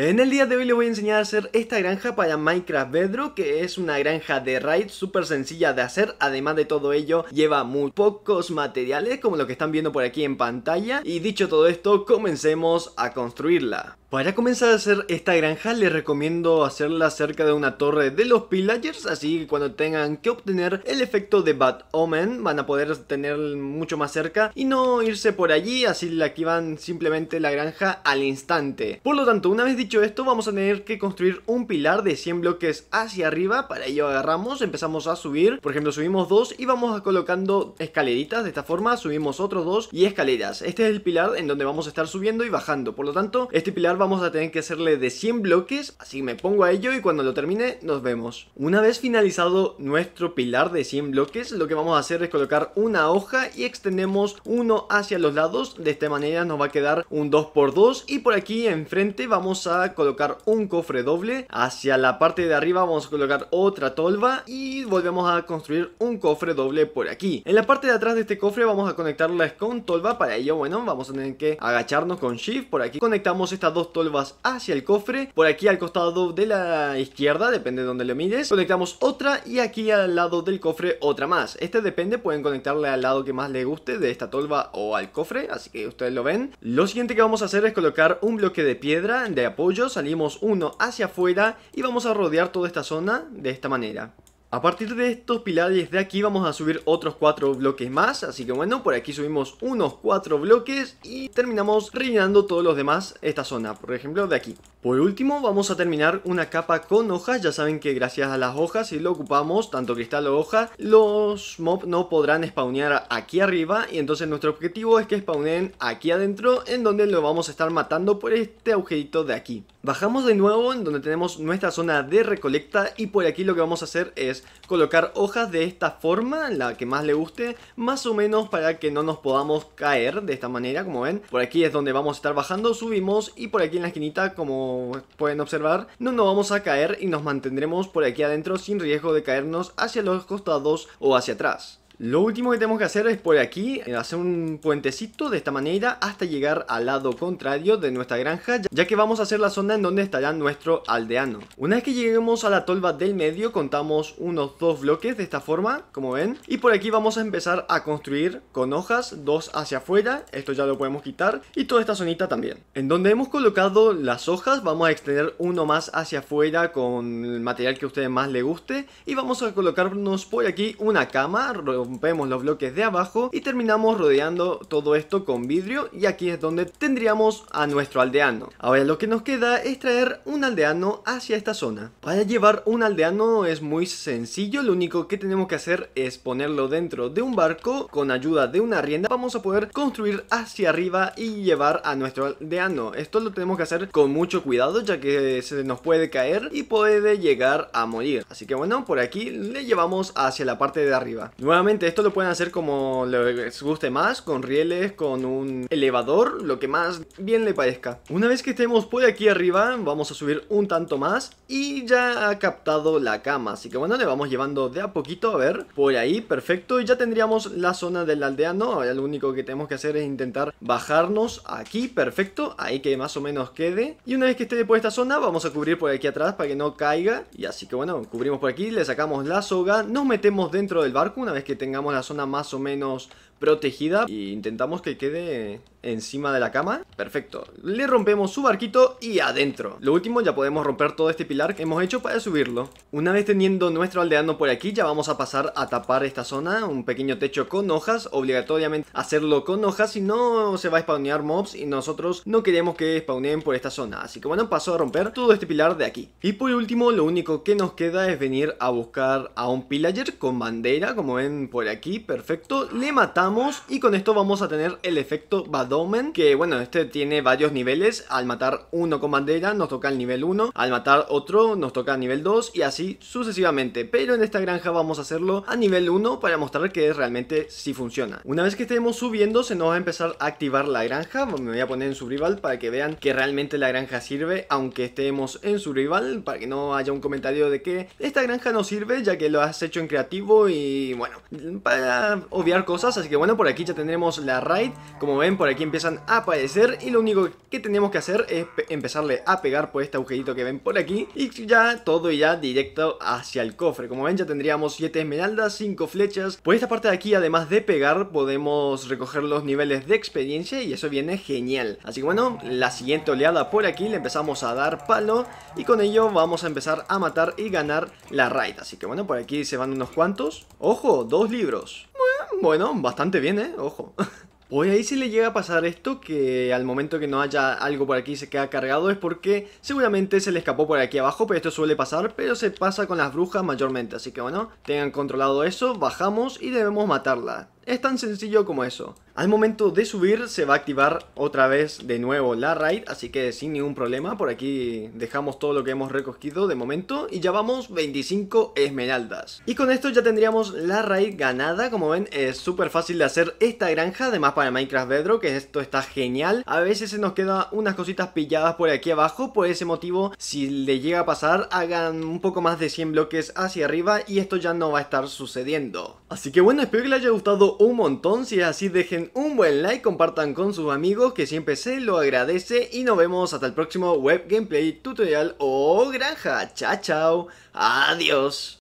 En el día de hoy les voy a enseñar a hacer esta granja para Minecraft Bedrock que es una granja de raid súper sencilla de hacer Además de todo ello lleva muy pocos materiales como lo que están viendo por aquí en pantalla Y dicho todo esto comencemos a construirla para comenzar a hacer esta granja les recomiendo hacerla cerca de una torre de los pillagers así que cuando tengan que obtener el efecto de Bad Omen van a poder tener mucho más cerca y no irse por allí así le activan simplemente la granja al instante. Por lo tanto una vez dicho esto vamos a tener que construir un pilar de 100 bloques hacia arriba para ello agarramos, empezamos a subir, por ejemplo subimos dos y vamos colocando escaleritas de esta forma, subimos otros dos y escaleras. Este es el pilar en donde vamos a estar subiendo y bajando por lo tanto este pilar vamos a tener que hacerle de 100 bloques, así me pongo a ello y cuando lo termine nos vemos. Una vez finalizado nuestro pilar de 100 bloques, lo que vamos a hacer es colocar una hoja y extendemos uno hacia los lados, de esta manera nos va a quedar un 2x2 y por aquí enfrente vamos a colocar un cofre doble, hacia la parte de arriba vamos a colocar otra tolva y volvemos a construir un cofre doble por aquí. En la parte de atrás de este cofre vamos a conectarlas con tolva, para ello bueno vamos a tener que agacharnos con shift, por aquí conectamos estas dos tolvas hacia el cofre. Por aquí al costado de la izquierda, depende de donde lo mires. Conectamos otra y aquí al lado del cofre otra más. Este depende, pueden conectarle al lado que más le guste de esta tolva o al cofre, así que ustedes lo ven. Lo siguiente que vamos a hacer es colocar un bloque de piedra de apoyo. Salimos uno hacia afuera y vamos a rodear toda esta zona de esta manera. A partir de estos pilares de aquí vamos a subir otros cuatro bloques más, así que bueno, por aquí subimos unos cuatro bloques y terminamos rellenando todos los demás esta zona, por ejemplo de aquí. Por último vamos a terminar una capa con hojas, ya saben que gracias a las hojas si lo ocupamos, tanto cristal o hoja, los mobs no podrán spawnear aquí arriba y entonces nuestro objetivo es que spawnen aquí adentro en donde lo vamos a estar matando por este agujerito de aquí. Bajamos de nuevo en donde tenemos nuestra zona de recolecta y por aquí lo que vamos a hacer es colocar hojas de esta forma, la que más le guste, más o menos para que no nos podamos caer de esta manera, como ven. Por aquí es donde vamos a estar bajando, subimos y por aquí en la esquinita, como pueden observar, no nos vamos a caer y nos mantendremos por aquí adentro sin riesgo de caernos hacia los costados o hacia atrás. Lo último que tenemos que hacer es por aquí, eh, hacer un puentecito de esta manera hasta llegar al lado contrario de nuestra granja, ya que vamos a hacer la zona en donde estará nuestro aldeano. Una vez que lleguemos a la tolva del medio, contamos unos dos bloques de esta forma, como ven, y por aquí vamos a empezar a construir con hojas, dos hacia afuera, esto ya lo podemos quitar, y toda esta zonita también. En donde hemos colocado las hojas, vamos a extender uno más hacia afuera con el material que a ustedes más les guste, y vamos a colocarnos por aquí una cama, rompemos los bloques de abajo y terminamos rodeando todo esto con vidrio y aquí es donde tendríamos a nuestro aldeano. Ahora lo que nos queda es traer un aldeano hacia esta zona. Para llevar un aldeano es muy sencillo, lo único que tenemos que hacer es ponerlo dentro de un barco con ayuda de una rienda vamos a poder construir hacia arriba y llevar a nuestro aldeano. Esto lo tenemos que hacer con mucho cuidado ya que se nos puede caer y puede llegar a morir. Así que bueno, por aquí le llevamos hacia la parte de arriba. Nuevamente esto lo pueden hacer como les guste más, con rieles, con un elevador, lo que más bien le parezca. Una vez que estemos por aquí arriba, vamos a subir un tanto más y ya ha captado la cama. Así que bueno, le vamos llevando de a poquito, a ver, por ahí, perfecto. Y ya tendríamos la zona del aldeano, ahora lo único que tenemos que hacer es intentar bajarnos aquí, perfecto, ahí que más o menos quede. Y una vez que esté por esta zona, vamos a cubrir por aquí atrás para que no caiga. Y así que bueno, cubrimos por aquí, le sacamos la soga, nos metemos dentro del barco una vez que tenga tengamos la zona más o menos protegida e intentamos que quede encima de la cama. Perfecto. Le rompemos su barquito y adentro. Lo último, ya podemos romper todo este pilar que hemos hecho para subirlo. Una vez teniendo nuestro aldeano por aquí, ya vamos a pasar a tapar esta zona. Un pequeño techo con hojas. Obligatoriamente hacerlo con hojas, si no se va a spawnear mobs y nosotros no queremos que spawneen por esta zona. Así que bueno, paso a romper todo este pilar de aquí. Y por último, lo único que nos queda es venir a buscar a un pillager con bandera, como ven por aquí. Perfecto. Le matamos y con esto vamos a tener el efecto Badomen, que bueno, este tiene varios niveles, al matar uno con bandera nos toca el nivel 1, al matar otro nos toca el nivel 2 y así sucesivamente, pero en esta granja vamos a hacerlo a nivel 1 para mostrar que realmente si funciona. Una vez que estemos subiendo se nos va a empezar a activar la granja, me voy a poner en su rival para que vean que realmente la granja sirve, aunque estemos en su rival, para que no haya un comentario de que esta granja no sirve ya que lo has hecho en creativo y bueno, para obviar cosas, así que bueno, por aquí ya tendremos la raid. Como ven, por aquí empiezan a aparecer y lo único que tenemos que hacer es empezarle a pegar por este agujerito que ven por aquí. Y ya todo ya directo hacia el cofre. Como ven, ya tendríamos 7 esmeraldas, 5 flechas. Por esta parte de aquí, además de pegar, podemos recoger los niveles de experiencia y eso viene genial. Así que bueno, la siguiente oleada por aquí le empezamos a dar palo y con ello vamos a empezar a matar y ganar la raid. Así que bueno, por aquí se van unos cuantos. ¡Ojo! Dos libros. Bueno, bastante bien, ¿eh? Ojo. Pues ahí si le llega a pasar esto, que al momento que no haya algo por aquí se queda cargado, es porque seguramente se le escapó por aquí abajo, pero esto suele pasar, pero se pasa con las brujas mayormente, así que bueno, tengan controlado eso, bajamos y debemos matarla. Es tan sencillo como eso. Al momento de subir se va a activar otra vez de nuevo la raid, así que sin ningún problema, por aquí dejamos todo lo que hemos recogido de momento y ya vamos 25 esmeraldas. Y con esto ya tendríamos la raid ganada, como ven es súper fácil de hacer esta granja, además para Minecraft Bedrock que esto está genial. A veces se nos quedan unas cositas pilladas por aquí abajo, por ese motivo si le llega a pasar hagan un poco más de 100 bloques hacia arriba y esto ya no va a estar sucediendo. Así que bueno, espero que les haya gustado un montón. Si es así, dejen un buen like, compartan con sus amigos que siempre se lo agradece. Y nos vemos hasta el próximo web gameplay, tutorial o granja. Chao, chao. Adiós.